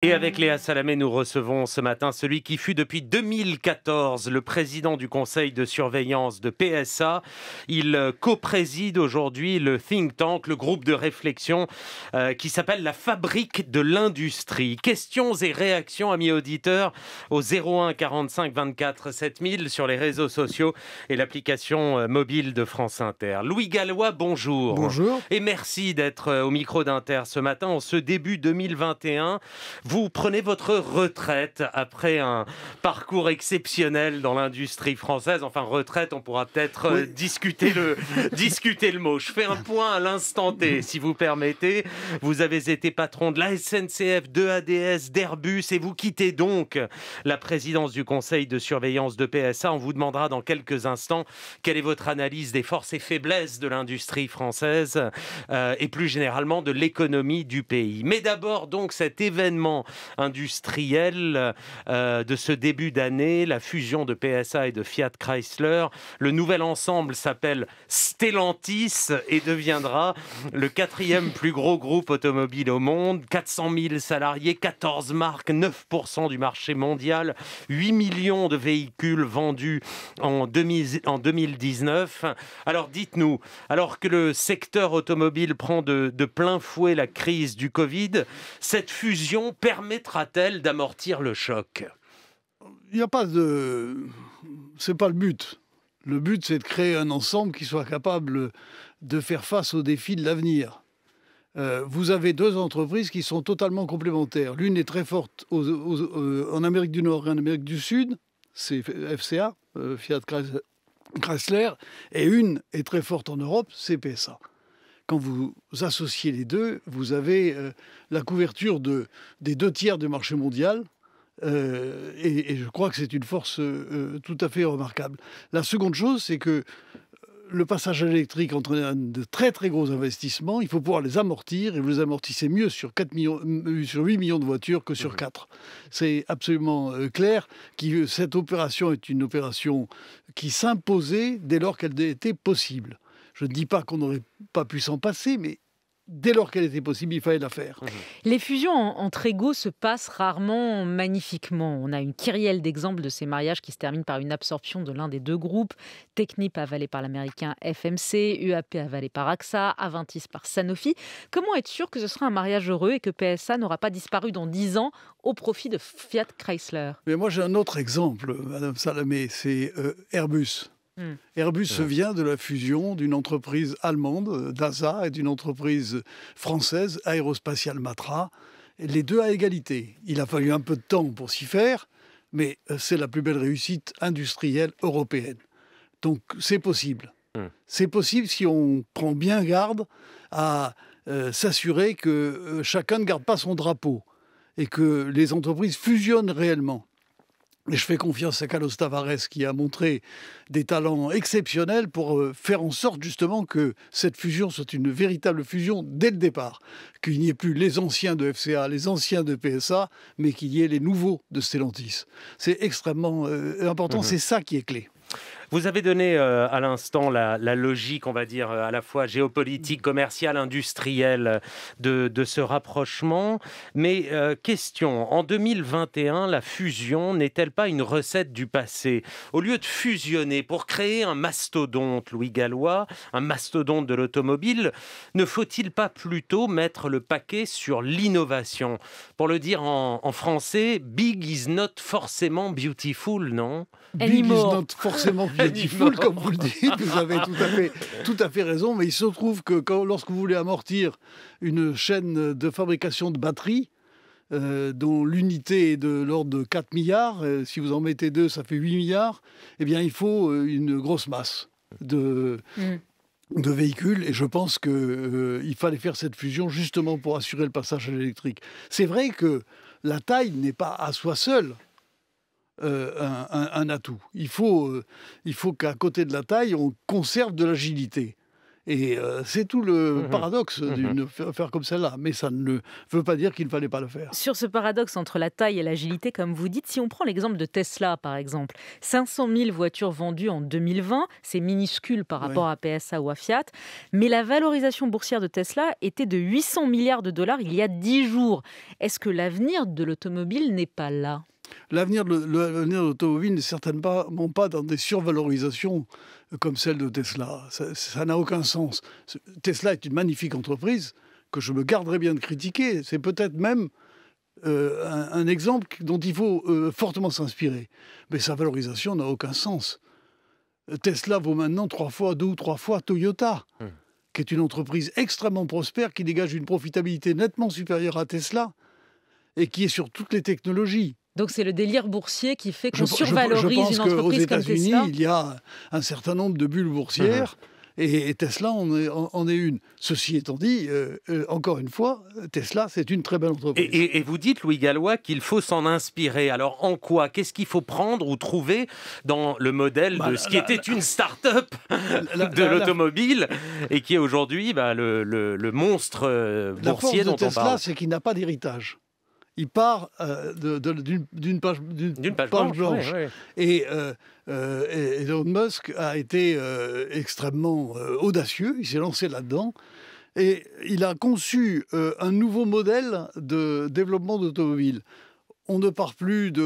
Et avec Léa Salamé, nous recevons ce matin celui qui fut depuis 2014 le président du conseil de surveillance de PSA. Il euh, co-préside aujourd'hui le think tank, le groupe de réflexion euh, qui s'appelle la fabrique de l'industrie. Questions et réactions, amis auditeurs, au 01 45 24 7000 sur les réseaux sociaux et l'application euh, mobile de France Inter. Louis Gallois, bonjour. Bonjour. Et merci d'être au micro d'Inter ce matin en ce début 2021. Vous prenez votre retraite après un parcours exceptionnel dans l'industrie française. Enfin, retraite, on pourra peut-être euh, discuter, le, discuter le mot. Je fais un point à l'instant T, si vous permettez. Vous avez été patron de la SNCF, de ADS, d'Airbus et vous quittez donc la présidence du conseil de surveillance de PSA. On vous demandera dans quelques instants quelle est votre analyse des forces et faiblesses de l'industrie française euh, et plus généralement de l'économie du pays. Mais d'abord donc cet événement industriel euh, de ce début d'année, la fusion de PSA et de Fiat Chrysler. Le nouvel ensemble s'appelle Stellantis et deviendra le quatrième plus gros groupe automobile au monde. 400 000 salariés, 14 marques, 9% du marché mondial, 8 millions de véhicules vendus en, 2019. Alors dites-nous, alors que le secteur automobile prend de, plein fouet la crise du Covid, cette fusion permettra-t-elle d'amortir le choc Il n'y a pas de. C'est pas le but. Le but, c'est de créer un ensemble qui soit capable de faire face aux défis de l'avenir. Euh, vous avez deux entreprises qui sont totalement complémentaires. L'une est très forte euh, en Amérique du Nord et en Amérique du Sud, c'est FCA, euh, Fiat Chrysler, et une est très forte en Europe, c'est PSA quand vous associez les deux, vous avez euh, la couverture des deux tiers du marché mondial. Euh, et, je crois que c'est une force euh, tout à fait remarquable. La seconde chose, c'est que le passage à l'électrique entraîne de très très gros investissements. Il faut pouvoir les amortir et vous les amortissez mieux sur, sur 8 millions de voitures que sur 4. Mmh. C'est absolument clair que cette opération est une opération qui s'imposait dès lors qu'elle était possible. Je ne dis pas qu'on n'aurait pas pu s'en passer, mais dès lors qu'elle était possible, il fallait la faire. Mhm. Les fusions entre égaux se passent rarement magnifiquement. On a une kyrielle d'exemples de ces mariages qui se terminent par une absorption de l'un des deux groupes. Technip avalé par l'américain FMC, UAP avalé par AXA, Aventis par Sanofi. Comment être sûr que ce sera un mariage heureux et que PSA n'aura pas disparu dans dix ans au profit de Fiat Chrysler Mais moi j'ai un autre exemple, Madame Salamé, c'est euh, Airbus. Mm. Airbus se vient de la fusion d'une entreprise allemande, DASA, euh, et d'une entreprise française, Aérospatiale Matra, les deux à égalité. Il a fallu un peu de temps pour s'y faire, mais euh, c'est la plus belle réussite industrielle européenne. Donc c'est possible. Mm. C'est possible si on prend bien garde à euh, s'assurer que chacun ne garde pas son drapeau et que les entreprises fusionnent réellement. Et je fais confiance à Carlos Tavares qui a montré des talents exceptionnels pour euh, faire en sorte justement que cette fusion soit une véritable fusion dès le départ, qu'il n'y ait plus les anciens de FCA, les anciens de PSA, mais qu'il y ait les nouveaux de Stellantis. C'est extrêmement euh, important, mmh c'est ça qui est clé. Vous avez donné euh, à l'instant la, logique, on va dire, euh, à la fois géopolitique, commerciale, industrielle euh, de, ce rapprochement. Mais question, en 2021, la fusion n'est-elle pas une recette du passé Au lieu de fusionner pour créer un mastodonte, Louis Gallois, un mastodonte de l'automobile, ne faut-il pas plutôt mettre le paquet sur l'innovation Pour le dire en, français, big is not forcément beautiful, non Big is not forcément comme vous le dites, vous avez tout à, fait, tout à fait raison, mais il se trouve que quand, lorsque vous voulez amortir une chaîne de fabrication de batteries, euh, dont l'unité est de l'ordre de 4 milliards, euh, si vous en mettez deux, ça fait 8 milliards, eh bien il faut euh, une grosse masse de, mm. de véhicules et je pense que il fallait faire cette fusion justement pour assurer le passage à l'électrique. C'est vrai que la taille n'est pas à soi seule euh, un, atout. Il faut, euh, faut qu'à côté de la taille, on conserve de l'agilité. Et euh, c'est tout le mhm. paradoxe mhm. d'une affaire comme celle-là. Mais ça ne veut pas dire qu'il ne fallait pas le faire. Sur ce paradoxe entre la taille et l'agilité, comme vous dites, si on prend l'exemple de Tesla, par exemple, 500 000 voitures vendues en 2020, c'est minuscule par rapport à PSA ou à Fiat, mais la valorisation boursière de Tesla était de 800 milliards de dollars il y a 10 jours. Est-ce que l'avenir de l'automobile n'est pas là L'avenir de l'automobile n'est certainement pas dans des survalorisations euh, comme celle de Tesla. Ça n'a aucun sens. Tesla est une magnifique entreprise que je me garderai bien de critiquer. C'est peut-être même euh, un, exemple dont il faut euh, fortement s'inspirer. Mais sa valorisation n'a aucun sens. Tesla vaut maintenant trois fois, deux ou trois fois Toyota, hum. qui est une entreprise extrêmement prospère, qui dégage une profitabilité nettement supérieure à Tesla et qui est sur toutes les technologies. Donc c'est le délire boursier qui fait qu'on survalorise une entreprise comme Tesla. Il y a un certain nombre de bulles boursières. Mmh. Et, Tesla en est, une. Ceci étant dit, euh, euh, encore une fois, Tesla, c'est une très belle entreprise. Et, vous dites, Louis Gallois, qu'il faut s'en inspirer. Alors en quoi Qu'est-ce qu'il faut prendre ou trouver dans le modèle bah, de ce qui était une start-up de l'automobile et qui est aujourd'hui bah, le, monstre euh, boursier de dont Tesla, c'est qu'il n'a pas d'héritage il part euh, d'une page, blanche. Et, Elon Musk a été euh, extrêmement euh, audacieux, il s'est lancé là-dedans. Et il a conçu un nouveau modèle de développement d'automobile on ne part plus d'un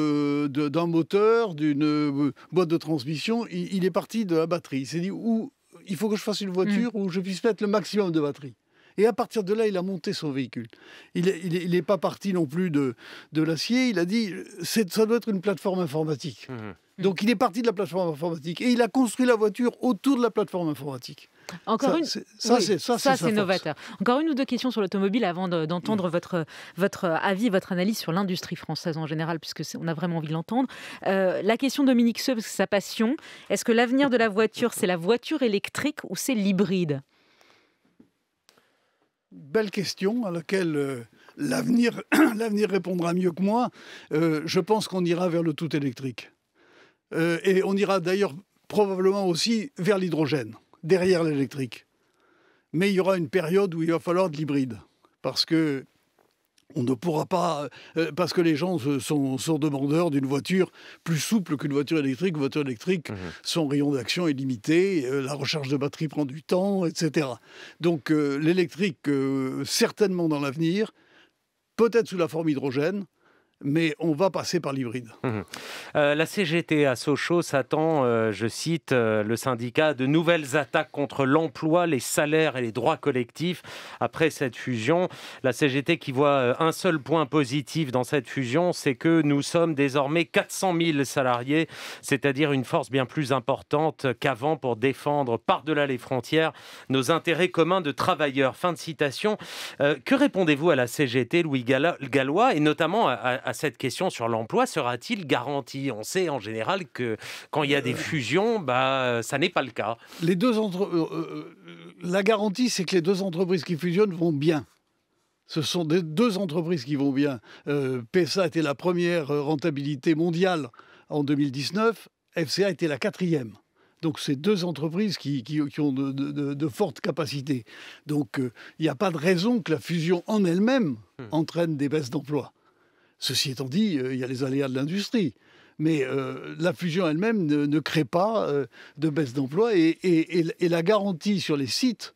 de, moteur, d'une boîte de transmission. Il, est parti de la batterie. Il s'est dit où il faut que je fasse une voiture hmm. où je puisse mettre le maximum de batterie. Et à partir de là, il a monté son véhicule. Il n'est pas parti non plus de, de l'acier. Il a dit, ça doit être une plateforme informatique. Mmh. Donc il est parti de la plateforme informatique et il a construit la voiture autour de la plateforme informatique. Encore ça, c'est ça, ça c'est novateur. Encore une ou deux questions sur l'automobile avant d'entendre mmh. votre votre avis, votre analyse sur l'industrie française en général, puisque on a vraiment envie de l'entendre. Euh, la question de Dominique Seuve, c'est sa passion. Est-ce que l'avenir de la voiture, c'est la voiture électrique ou c'est l'hybride belle question à laquelle euh, l'avenir, l'avenir répondra mieux que moi. Euh, je pense qu'on ira vers le tout électrique. Euh, et on ira d'ailleurs probablement aussi vers l'hydrogène, derrière l'électrique. Mais il y aura une période où il va falloir de l'hybride. Parce que on ne pourra pas, euh, euh, parce que les gens sont, demandeurs d'une voiture plus souple qu'une voiture électrique. Une voiture électrique, mhm. son rayon d'action est limité, euh, la recharge de batterie prend du temps, etc. Donc l'électrique, certainement dans l'avenir, peut-être sous la forme hydrogène, mais on va passer par l'hybride. Mmh. Euh, la CGT à Sochaux s'attend, euh, je cite euh, le syndicat, de nouvelles attaques contre l'emploi, les salaires et les droits collectifs après cette fusion. La CGT qui voit un seul point positif dans cette fusion, c'est que nous sommes désormais 400 000 salariés, c'est-à-dire une force bien plus importante qu'avant pour défendre par-delà les frontières nos intérêts communs de travailleurs. Fin de citation. que répondez-vous à la CGT, Louis Gallois, et notamment à cette question sur l'emploi sera-t-il garanti On sait en général que quand il y a des euh, fusions, bah, ça n'est pas le cas. Les deux entre... Euh, euh, la garantie, c'est que les deux entreprises qui fusionnent vont bien. Ce sont des deux entreprises qui vont bien. PSA était la première rentabilité mondiale en 2019, FCA était la quatrième. Donc c'est deux entreprises qui, ont de, fortes capacités. Donc il n'y a pas de raison que la fusion en elle-même hmm. entraîne des baisses d'emplois. Ceci étant dit, euh, il y a les aléas de l'industrie. Mais euh, la fusion elle-même ne, crée pas euh, de baisse d'emploi et, la garantie sur les sites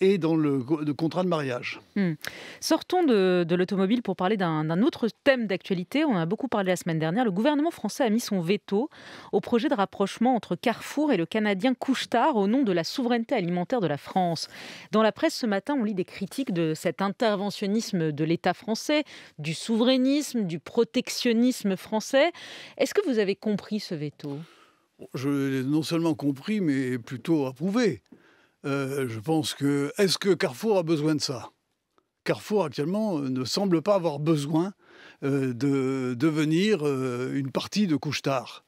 et dans le, contrat de mariage. Hmm. Sortons de, de l'automobile pour parler d'un autre thème d'actualité. On en a beaucoup parlé la semaine dernière. Le gouvernement français a mis son veto au projet de rapprochement entre Carrefour et le Canadien Couche-Tard au nom de la souveraineté alimentaire de la France. Dans la presse ce matin, on lit des critiques de cet interventionnisme de l'État français, du souverainisme, du protectionnisme français. Est-ce que vous avez compris ce veto je l'ai non seulement compris, mais plutôt approuvé. Euh, je pense que est-ce que Carrefour a besoin de ça Carrefour actuellement euh, ne semble pas avoir besoin euh, de devenir une partie de couche tard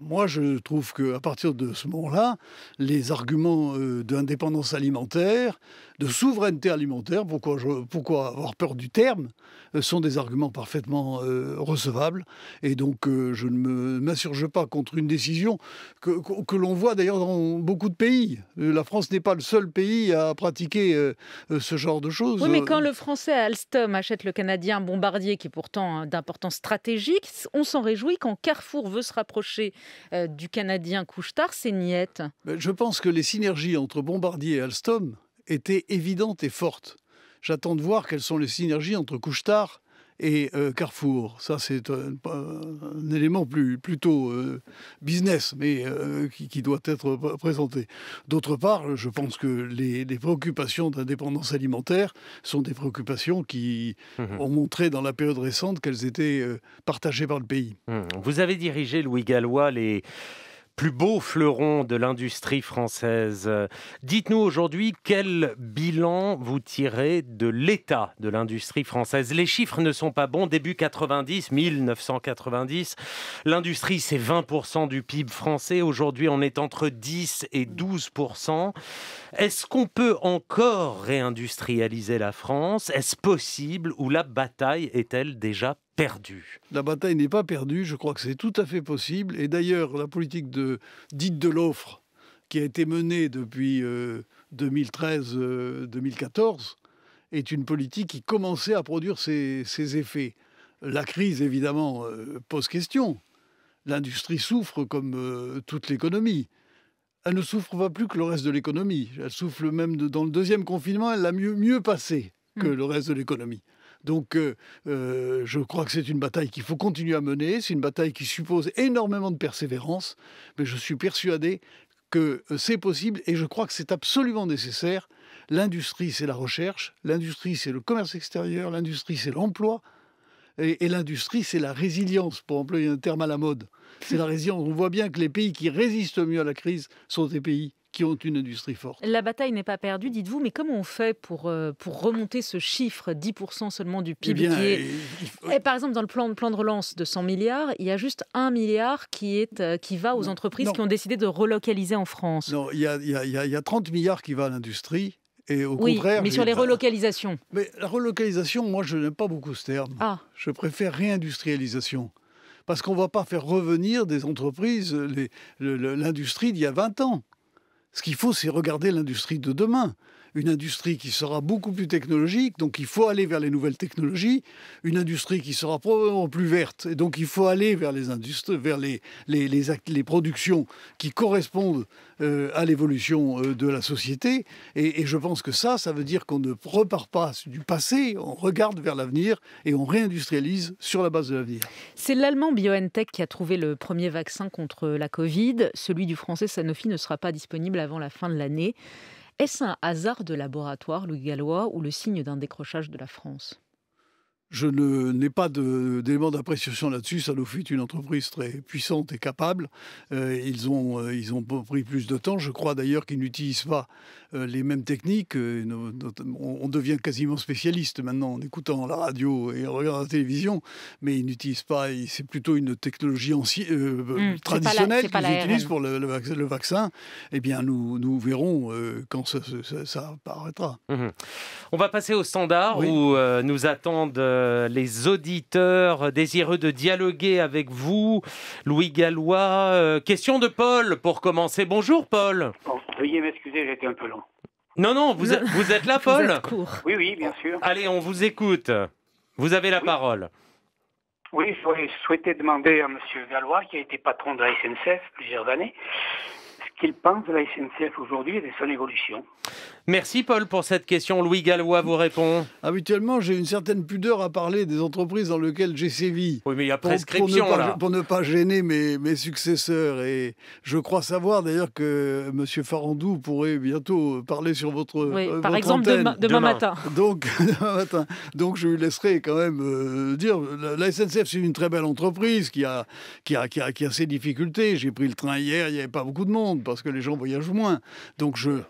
moi, je trouve qu'à partir de ce moment-là, les arguments euh, d'indépendance alimentaire, de souveraineté alimentaire, pourquoi, pourquoi avoir peur du terme, euh, sont des arguments parfaitement euh, recevables. Et donc, je ne m'insurge pas contre une décision que, l'on voit d'ailleurs dans beaucoup de pays. La France n'est pas le seul pays à pratiquer ce genre de choses. Oui, mais quand le Français Alstom achète le Canadien Bombardier, qui est pourtant hein, d'importance stratégique, on s'en réjouit quand Carrefour veut se rapprocher euh, du Canadien Couchetard, c'est Niette ben, Je pense que les synergies entre Bombardier et Alstom étaient évidentes et fortes. J'attends de voir quelles sont les synergies entre Couchetard et euh, Carrefour. Ça, c'est un, élément plus, plutôt euh, business, mais euh, qui, doit être présenté. D'autre part, je pense que les, préoccupations d'indépendance alimentaire sont des préoccupations qui mmh ont montré dans la période récente qu'elles étaient partagées par le pays. Mmh. Vous avez dirigé, Louis Gallois, les plus beau fleuron de l'industrie française. Dites-nous aujourd'hui quel bilan vous tirez de l'état de l'industrie française. Les chiffres ne sont pas bons. Début 90, 1990, l'industrie c'est 20% du PIB français. Aujourd'hui on est entre 10 et 12%. Est-ce qu'on peut encore réindustrialiser la France Est-ce possible ou la bataille est-elle déjà la bataille n'est pas perdue, je crois que c'est tout à fait possible. Et d'ailleurs, la politique dite de l'offre, qui a été menée depuis 2013-2014, euh, euh, est une politique qui commençait à produire ses, effets. La crise, évidemment, euh, pose question. L'industrie souffre comme toute l'économie elle ne souffre pas plus que le reste de l'économie. Elle souffre même dans le deuxième confinement, elle a mieux, passé que hmm. le reste de l'économie. Donc euh, euh, je crois que c'est une bataille qu'il faut continuer à mener, c'est une bataille qui suppose énormément de persévérance, mais je suis persuadé que euh, c'est possible et je crois que c'est absolument nécessaire. L'industrie, c'est la recherche, l'industrie, c'est le commerce extérieur, l'industrie, c'est l'emploi, et, et l'industrie, c'est la résilience, pour employer un terme à la mode. C'est la résilience. On voit bien que les pays qui résistent mieux à la crise sont des pays qui ont une industrie forte. La bataille n'est pas perdue, dites-vous, mais comment on fait pour, euh, pour remonter ce chiffre, 10% seulement du eh PIB Et eh, par exemple, dans le plan, plan de relance de 100 milliards, il y a juste 1 milliard qui, est, euh, qui va aux entreprises qui ont décidé de relocaliser en France. Non, il y a, y a, 30 milliards qui va à l'industrie. Et au oui, contraire, mais sur les relocalisations. Mais la relocalisation, moi, je n'aime pas beaucoup ce terme. Ah. Je préfère réindustrialisation parce qu'on ne va pas faire revenir des entreprises, l'industrie d'il y a 20 ans. Ce qu'il faut, c'est regarder l'industrie de demain une industrie qui sera beaucoup plus technologique, donc il faut aller vers les nouvelles technologies, une industrie qui sera probablement plus verte, et donc il faut aller vers les industries, vers les, productions qui correspondent euh, à l'évolution euh, de la société. Et, et, je pense que ça, ça veut dire qu'on ne repart pas du passé, on regarde vers l'avenir et on réindustrialise sur la base de l'avenir. C'est l'allemand BioNTech qui a trouvé le premier vaccin contre la Covid. Celui du français Sanofi ne sera pas disponible avant la fin de l'année. Est-ce un hasard de laboratoire, Louis Gallois, ou le signe d'un décrochage de la France je n'ai pas d'éléments d'appréciation là-dessus. Sanofi est une entreprise très puissante et capable. Euh, ils, ont, euh, ils ont pris plus de temps. Je crois d'ailleurs qu'ils n'utilisent pas euh, les mêmes techniques. on devient quasiment spécialiste maintenant en écoutant la radio et en regardant la télévision, mais ils n'utilisent pas. C'est plutôt une technologie ancienne, hmm, traditionnelle qu'ils utilisent pour le, le, vaccin. Eh bien, nous, nous verrons quand ça, ça, apparaîtra. Mmh on va passer au standard où nous attendent euh, les auditeurs désireux de dialoguer avec vous. Louis Gallois, euh, question de Paul pour commencer. Bonjour Paul. Oh, veuillez m'excuser, j'étais un peu long. Non, non, vous, êtes, là Paul Oui, oui, bien sûr. Allez, on vous écoute. Vous avez la parole. Oui, je souhaitais demander à monsieur Gallois, qui a été patron de la SNCF plusieurs années, qu'il pense de la SNCF aujourd'hui et de son évolution. Merci Paul pour cette question. Louis Gallois vous répond. Habituellement, j'ai une certaine pudeur à parler des entreprises dans lesquelles j'ai sévi. Oui, mais il y a prescription pour, ne, pas, là. pour ne pas gêner mes, mes, successeurs. Et je crois savoir d'ailleurs que M. Farandou pourrait bientôt parler sur votre. Oui, euh, par exemple, demain, matin. Donc, Donc, je lui laisserai quand même euh, dire la, SNCF, c'est une très belle entreprise qui a, qui a, qui a, qui a ses difficultés. J'ai pris le train hier, il n'y avait pas beaucoup de monde parce que les gens voyagent moins. Donc je,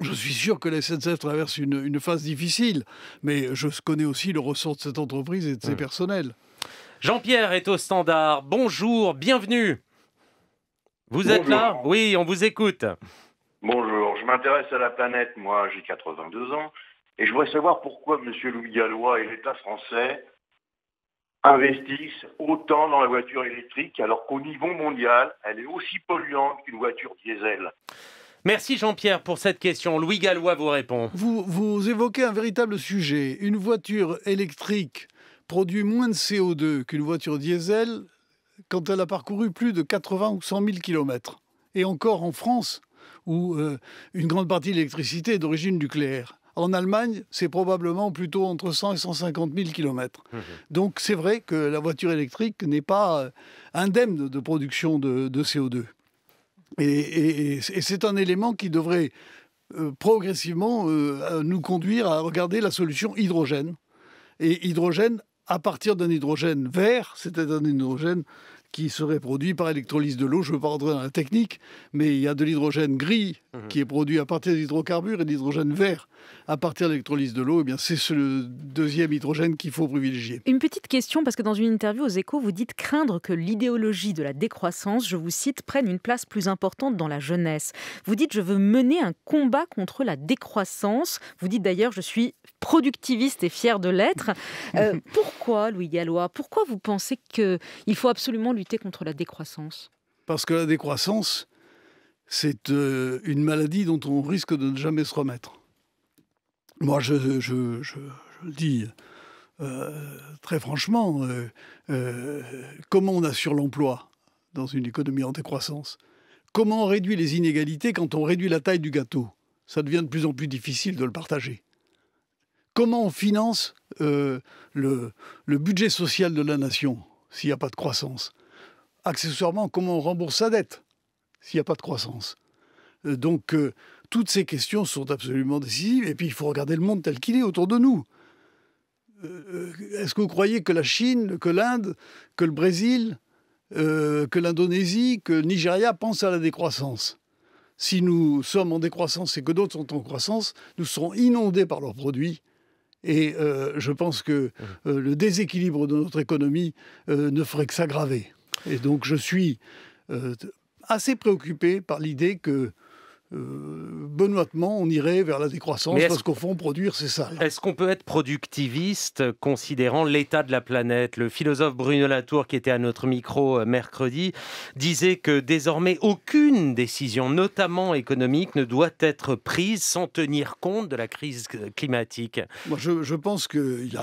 je suis sûr que la SNCF traverse une, phase difficile, mais je connais aussi le ressort de cette entreprise et de ses hmm. personnels. Jean-Pierre est au standard. Bonjour, bienvenue. Vous êtes là Oui, on vous écoute. Bonjour, je m'intéresse à la planète, moi j'ai 82 ans, et je voudrais savoir pourquoi M. Louis Gallois et l'État français investissent autant dans la voiture électrique alors qu'au niveau mondial, elle est aussi polluante qu'une voiture diesel. Merci Jean-Pierre pour cette question. Louis Gallois vous répond. Vous, vous évoquez un véritable sujet. Une voiture électrique produit moins de CO2 qu'une voiture diesel quand elle a parcouru plus de 80 ou 100 000 km. Et encore en France, où euh, une grande partie de l'électricité est d'origine nucléaire. En Allemagne, c'est probablement plutôt entre 100 et 150 000 km. Donc c'est vrai que la voiture électrique n'est pas euh, indemne de production de, CO2. Et, c'est un élément qui devrait euh, progressivement euh, nous conduire à regarder la solution hydrogène. Et hydrogène à partir d'un hydrogène vert, c'est-à-dire d'un hydrogène qui serait produit par électrolyse de l'eau. Je ne veux pas rentrer dans la technique, mais il y a de l'hydrogène gris mhm. qui est produit à partir d'hydrocarbures et l'hydrogène vert à partir de l'électrolyse de l'eau. Eh bien, c'est ce, le deuxième hydrogène qu'il faut privilégier. Une petite question, parce que dans une interview aux Échos, vous dites craindre que l'idéologie de la décroissance, je vous cite, prenne une place plus importante dans la jeunesse. Vous dites je veux mener un combat contre la décroissance. Vous dites d'ailleurs je suis productiviste et fier de l'être. Euh, pourquoi, Louis Gallois Pourquoi vous pensez qu'il faut absolument contre la décroissance Parce que la décroissance, c'est euh, une maladie dont on risque de ne jamais se remettre. Moi, je, le dis euh, très franchement, euh, comment on assure l'emploi dans une économie en décroissance Comment on réduit les inégalités quand on réduit la taille du gâteau Ça devient de plus en plus difficile de le partager. Comment on finance le budget social de la nation s'il n'y a pas de croissance accessoirement, comment on rembourse sa dette s'il n'y a pas de croissance euh, Donc, euh, toutes ces questions sont absolument décisives. Et puis, il faut regarder le monde tel qu'il est autour de nous. Euh, est-ce que vous croyez que la Chine, que l'Inde, que le Brésil, que l'Indonésie, que le Nigeria pensent à la décroissance Si nous sommes en décroissance et que d'autres sont en croissance, nous serons inondés par leurs produits. Et je pense que mmh. le déséquilibre de notre économie ne ferait que s'aggraver. Et donc je suis euh, assez préoccupé par l'idée que euh, benoîtement, on irait vers la décroissance parce qu'au fond, produire, c'est ça. Est-ce qu'on peut être productiviste considérant l'état de la planète Le philosophe Bruno Latour, qui était à notre micro euh, mercredi, disait que désormais, aucune décision, notamment économique, ne doit être prise sans tenir compte de la crise euh, climatique. Moi, je, pense qu'elle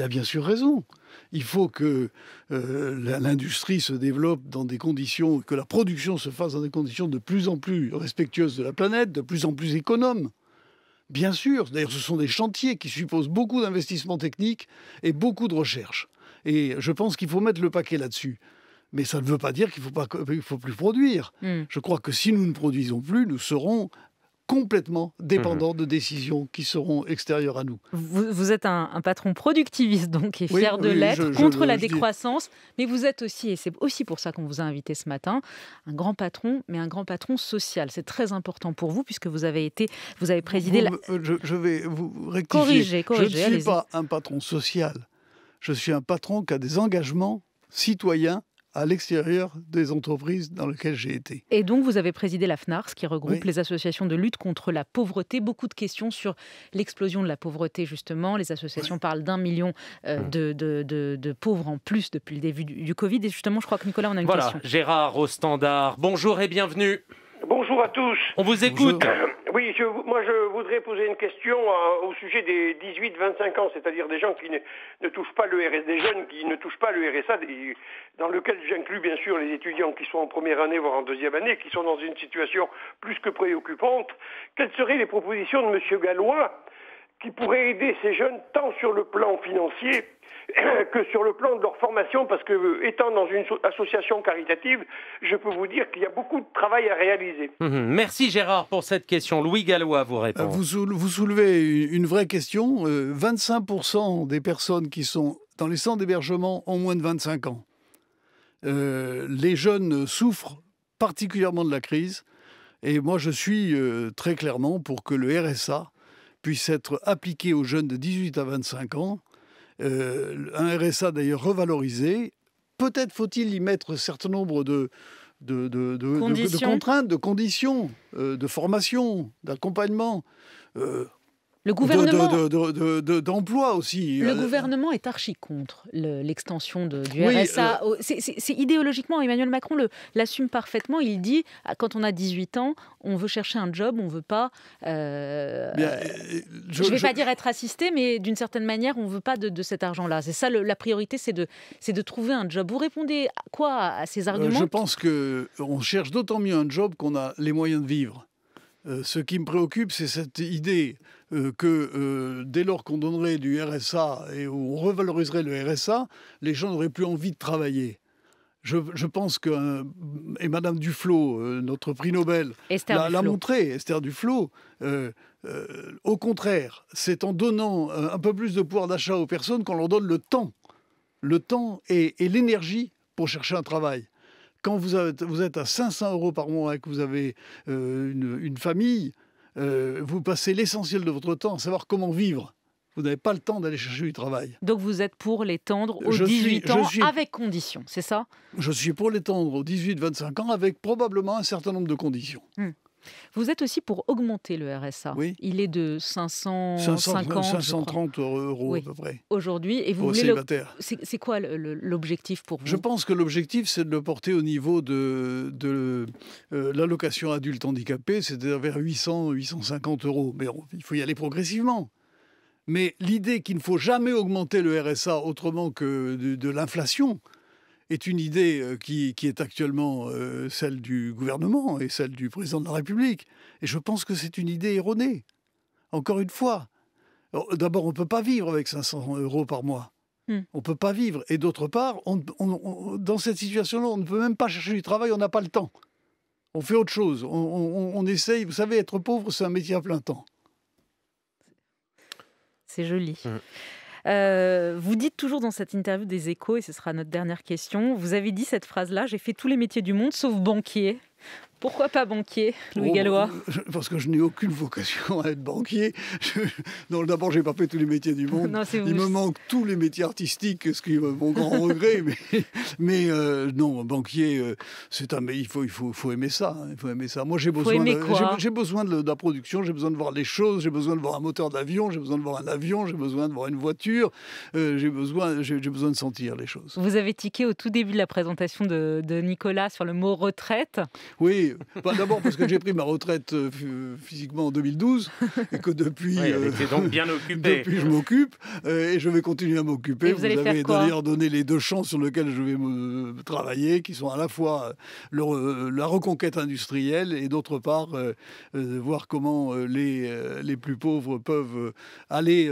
a bien sûr raison. Il faut que euh, l'industrie se développe dans des conditions, que la production se fasse dans des conditions de plus en plus respectueuses de la planète, de plus en plus économes. Bien sûr, d'ailleurs ce sont des chantiers qui supposent beaucoup d'investissements techniques et beaucoup de recherche. Et je pense qu'il faut mettre le paquet là-dessus. Mais ça ne veut pas dire qu'il ne faut, pas, faut plus produire. Hmm. Je crois que si nous ne produisons plus, nous serons complètement dépendants mhm. de décisions qui seront extérieures à nous. Vous, êtes un, patron productiviste, donc, et fier de l'être, contre la décroissance, mais vous êtes aussi, et c'est aussi pour ça qu'on vous a invité ce matin, un grand patron, mais un grand patron social. C'est très important pour vous, puisque vous avez été, vous avez présidé la... Je, vais vous rectifier. Corriger, corriger, je ne suis pas un patron social. Je suis un patron qui a des engagements citoyens à l'extérieur des entreprises dans lesquelles j'ai été. Et donc, vous avez présidé la FNARS, qui regroupe les associations de lutte contre la pauvreté. Beaucoup de questions sur l'explosion de la pauvreté, justement. Les associations parlent d'un million euh, hum. de, de, de, pauvres en plus depuis le début du, Covid. Et justement, je crois que Nicolas, on a une voilà, Gérard au standard. Bonjour et bienvenue. Bonjour à tous. On vous écoute. Oui, je, moi je voudrais poser une question euh, au sujet des 18-25 ans, c'est-à-dire des gens qui ne, touchent pas le RSA, des jeunes qui ne touchent pas le RSA, dans lequel j'inclus bien sûr les étudiants qui sont en première année, voire en deuxième année, qui sont dans une situation plus que préoccupante. Quelles seraient les propositions de M. Gallois qui pourraient aider ces jeunes tant sur le plan financier que sur le plan de leur formation, parce que euh, étant dans une association caritative, je peux vous dire qu'il y a beaucoup de travail à réaliser. Mhm. merci Gérard pour cette question. Louis Gallois vous répond. Euh, vous, vous soulevez une vraie question. 25% euh, des personnes qui sont dans les centres d'hébergement ont moins de 25 ans. les jeunes souffrent particulièrement de la crise. Et moi, je suis très clairement pour que le RSA puisse être appliqué aux jeunes de 18 à 25 ans euh, un RSA d'ailleurs revalorisé. Peut-être faut-il y mettre un certain nombre de, contraintes, de conditions, euh, de formation, d'accompagnement. Euh, le gouvernement d'emploi aussi. Le euh, gouvernement est archi contre l'extension du RSA. C'est idéologiquement Emmanuel Macron l'assume parfaitement. Il dit ah, quand on a 18 ans, on veut chercher un job, on veut pas. Euh, euh, je, ne vais pas dire être assisté, mais d'une certaine manière, on veut pas de, cet argent-là. C'est ça la priorité, c'est de de trouver un job. Vous répondez à quoi à ces arguments Je pense que on cherche d'autant mieux un job qu'on a les moyens de vivre. ce qui me préoccupe, c'est cette idée euh, que euh, dès lors qu'on donnerait du RSA et on revaloriserait le RSA, les gens n'auraient plus envie de travailler. Je, pense que euh, et Madame Duflo, notre prix Nobel, l'a montré, Esther Duflo. au contraire, c'est en donnant un peu plus de pouvoir d'achat aux personnes qu'on leur donne le temps, le temps et, l'énergie pour chercher un travail. Quand vous, êtes à 500 euros par mois et que vous avez une, famille, euh, vous passez l'essentiel de votre temps à savoir comment vivre. Vous n'avez pas le temps d'aller chercher du travail. Donc vous êtes pour l'étendre aux 18 ans avec conditions, c'est ça Je suis pour l'étendre aux 18-25 ans avec probablement un certain nombre de conditions. Hmm. Vous êtes aussi pour augmenter le RSA. Il est de 550, 530 euros à peu près. Aujourd'hui, et vous voulez C'est quoi l'objectif pour vous Je pense que l'objectif, c'est de le porter au niveau de, de euh, l'allocation adulte handicapé, c'est-à-dire vers 800, 850 euros. Mais il faut y aller progressivement. Mais l'idée qu'il ne faut jamais augmenter le RSA autrement que de l'inflation, est une idée euh, qui, qui, est actuellement euh, celle du gouvernement et celle du président de la République. Et je pense que c'est une idée erronée. Encore une fois, d'abord, on ne peut pas vivre avec 500 euros par mois. Hmm. On ne peut pas vivre. Et d'autre part, on, dans cette situation-là, on ne peut même pas chercher du travail, on n'a pas le temps. On fait autre chose. on essaye, vous savez, être pauvre, c'est un métier à plein temps. C'est joli. Hmm. Euh, vous dites toujours dans cette interview des échos, et ce sera notre dernière question, vous avez dit cette phrase-là, j'ai fait tous les métiers du monde sauf banquier. Pourquoi pas banquier, Louis oh, Gallois euh, Parce que je n'ai aucune vocation à être banquier. D'abord, je n'ai pas fait tous les métiers du monde. Il me manque tous les métiers artistiques, ce qui est mon grand regret. mais, euh, non, banquier, euh, c'est un. Il faut, il faut, faut aimer ça. Hein, il faut aimer ça. Moi, j'ai besoin. J'ai besoin de, la production. J'ai besoin de voir les choses. J'ai besoin de voir un moteur d'avion. J'ai besoin de voir un avion. J'ai besoin de voir une voiture. j'ai besoin. J'ai besoin de sentir les choses. Vous avez tiqué au tout début de la présentation de Nicolas sur le mot retraite. Oui, d'abord parce que j'ai pris ma retraite euh, euh, physiquement en 2012 et que depuis, euh, donc bien occupé. depuis je m'occupe et je vais continuer à m'occuper. Vous, avez d'ailleurs donné les deux champs sur lesquels je vais travailler, qui sont à la fois la reconquête industrielle et d'autre part voir comment les, les plus pauvres peuvent aller,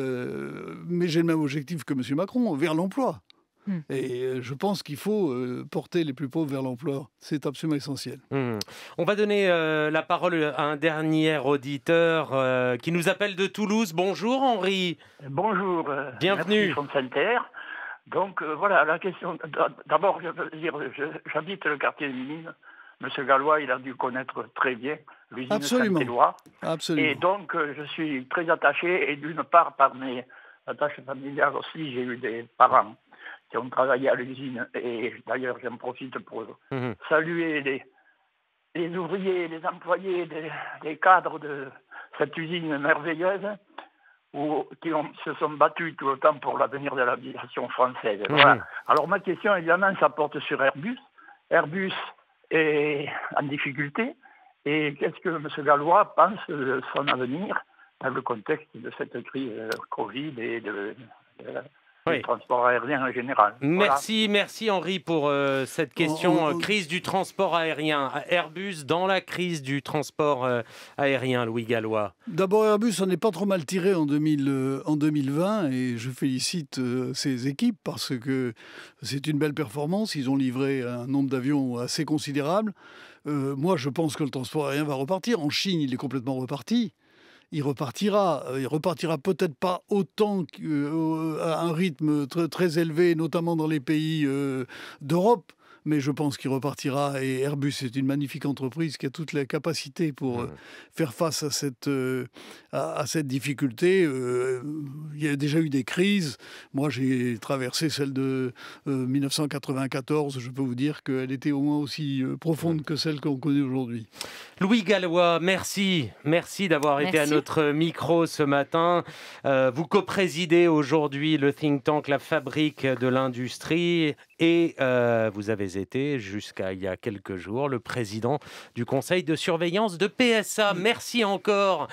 mais j'ai le même objectif que M. Macron, vers l'emploi. Hmm. Et euh, je pense qu'il faut euh, porter les plus pauvres vers l'emploi. C'est absolument essentiel. Hmm. On va donner euh, la parole à un dernier auditeur qui nous appelle de Toulouse. Bonjour Henri. Bonjour. Bienvenue. Donc voilà, la question. D'abord, je veux dire, j'habite le quartier des Mines. Monsieur Gallois, il a dû connaître très bien l'usine Saint-Éloi. Absolument. Et donc, je suis très attaché, et d'une part, par mes attaches familiales aussi, j'ai eu des parents qui ont travaillé à l'usine. Et d'ailleurs, j'en profite pour mhm. saluer les, ouvriers, les employés, des, cadres de cette usine merveilleuse qui ont, se sont battus tout le temps pour l'avenir de l'aviation française. Mhm. Alors ma question, évidemment, ça porte sur Airbus. Airbus est en difficulté. Et qu'est-ce que M. Gallois pense de son avenir dans le contexte de cette crise euh, Covid et de oui. transport aérien en général. Merci, merci Henri pour euh, cette question. Oh, oh, euh, oh. crise du transport aérien. Airbus dans la crise du transport euh, aérien, Louis Gallois. D'abord, Airbus, on n'est pas trop mal tiré en, 2000, en 2020 et je félicite ses équipes parce que c'est une belle performance. Ils ont livré un nombre d'avions assez considérable. moi, je pense que le transport aérien va repartir. En Chine, il est complètement reparti il repartira. Euh, il repartira peut-être pas autant qu'à euh, un rythme très élevé, notamment dans les pays euh, d'Europe mais je pense qu'il repartira. Et Airbus est une magnifique entreprise qui a toutes les capacités pour euh, faire face à cette, euh, à, cette difficulté. Euh, il y a déjà eu des crises. Moi, j'ai traversé celle de 1994. Je peux vous dire qu'elle était au moins aussi profonde que celle qu'on connaît aujourd'hui. Louis Gallois, merci. Merci d'avoir été à notre micro ce matin. vous co-présidez aujourd'hui le think tank La Fabrique de l'Industrie et euh, vous avez été, jusqu'à il y a quelques jours, le président du conseil de surveillance de PSA. Mmh. Merci encore